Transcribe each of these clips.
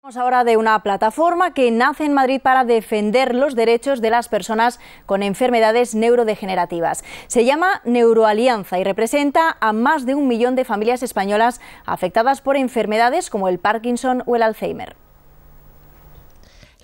Hablamos ahora de una plataforma que nace en Madrid para defender los derechos de las personas con enfermedades neurodegenerativas. Se llama Neuroalianza y representa a más de un millón de familias españolas afectadas por enfermedades como el Parkinson o el Alzheimer.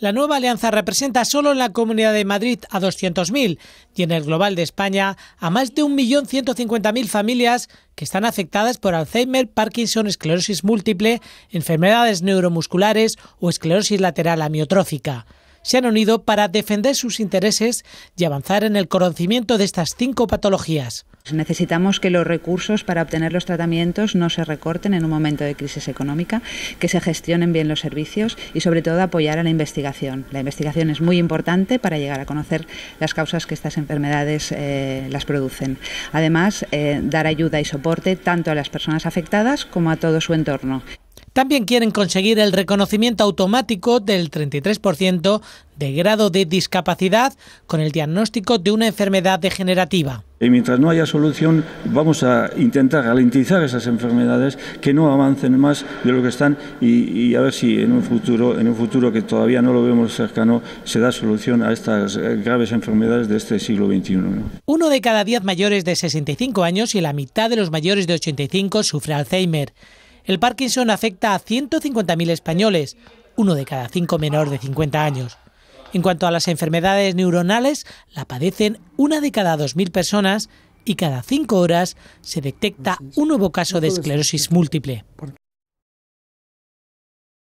La nueva alianza representa solo en la Comunidad de Madrid a 200.000 y en el global de España a más de 1.150.000 familias que están afectadas por Alzheimer, Parkinson, esclerosis múltiple, enfermedades neuromusculares o esclerosis lateral amiotrófica se han unido para defender sus intereses y avanzar en el conocimiento de estas cinco patologías. Necesitamos que los recursos para obtener los tratamientos no se recorten en un momento de crisis económica, que se gestionen bien los servicios y sobre todo apoyar a la investigación. La investigación es muy importante para llegar a conocer las causas que estas enfermedades eh, las producen. Además, eh, dar ayuda y soporte tanto a las personas afectadas como a todo su entorno. También quieren conseguir el reconocimiento automático del 33% de grado de discapacidad con el diagnóstico de una enfermedad degenerativa. Y mientras no haya solución, vamos a intentar ralentizar esas enfermedades que no avancen más de lo que están y, a ver si en un futuro, en un futuro que todavía no lo vemos cercano, se da solución a estas eh, graves enfermedades de este siglo XXI. Uno de cada diez mayores de 65 años y la mitad de los mayores de 85 sufre Alzheimer. El Parkinson afecta a 150.000 españoles, uno de cada cinco menor de 50 años. En cuanto a las enfermedades neuronales, la padecen una de cada 2.000 personas y cada cinco horas se detecta un nuevo caso de esclerosis múltiple.